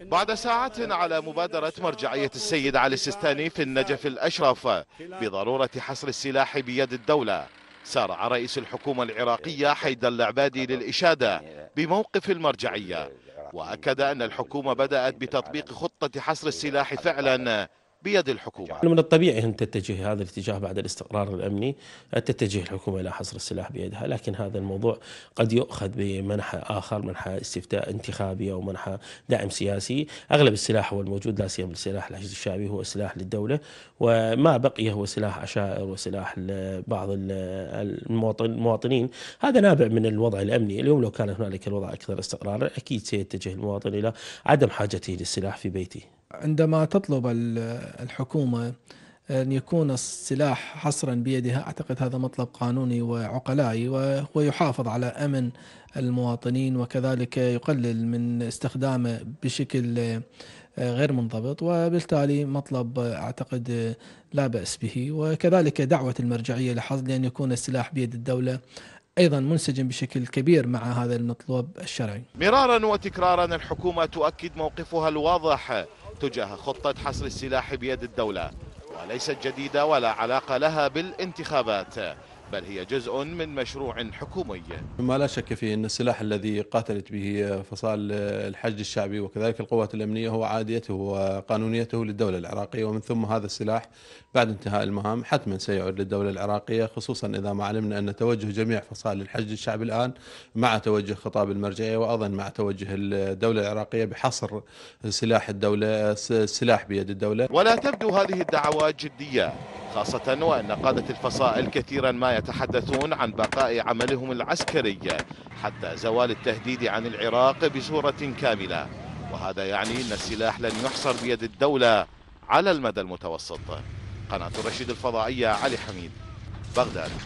بعد ساعات على مبادرة مرجعية السيد علي السيستاني في النجف الأشرف بضرورة حصر السلاح بيد الدولة سارع رئيس الحكومة العراقية حيد العبادي للإشادة بموقف المرجعية وأكد أن الحكومة بدأت بتطبيق خطة حصر السلاح فعلا بيد الحكومة من الطبيعي أن تتجه هذا الاتجاه بعد الاستقرار الأمني تتجه الحكومة إلى حصر السلاح بيدها لكن هذا الموضوع قد يؤخذ بمنحى آخر منحى استفتاء انتخابي أو منحى دعم سياسي أغلب السلاح هو الموجود لا سيما السلاح العجز الشعبي هو سلاح للدولة وما بقي هو سلاح عشائر وسلاح لبعض المواطنين هذا نابع من الوضع الأمني اليوم لو كان هنالك الوضع أكثر استقرارا أكيد سيتجه المواطن إلى عدم حاجته للسلاح في بيته عندما تطلب الحكومة أن يكون السلاح حصرا بيدها أعتقد هذا مطلب قانوني وعقلائي وهو يحافظ على أمن المواطنين وكذلك يقلل من استخدامه بشكل آه، غير منضبط وبالتالي مطلب آه، أعتقد آه، لا بأس به وكذلك دعوة المرجعية لحظ لأن يكون السلاح بيد الدولة ايضا منسجم بشكل كبير مع هذا المطلوب الشرعي. مرارا وتكرارا الحكومه تؤكد موقفها الواضح تجاه خطه حصر السلاح بيد الدوله وليست جديده ولا علاقه لها بالانتخابات. بل هي جزء من مشروع حكومي ما لا شك فيه أن السلاح الذي قاتلت به فصائل الحشد الشعبي وكذلك القوات الأمنية هو عاديته وقانونيته للدولة العراقية ومن ثم هذا السلاح بعد انتهاء المهام حتما سيعود للدولة العراقية خصوصا إذا ما علمنا أن توجه جميع فصائل الحشد الشعبي الآن مع توجه خطاب المرجعية وأيضا مع توجه الدولة العراقية بحصر سلاح الدولة السلاح بيد الدولة ولا تبدو هذه الدعوات جدية خاصة وأن قادة الفصائل كثيرا ما يتحدثون عن بقاء عملهم العسكري حتى زوال التهديد عن العراق بصورة كاملة وهذا يعني أن السلاح لن يحصر بيد الدولة على المدى المتوسط قناة الرشيد الفضائية علي حميد بغداد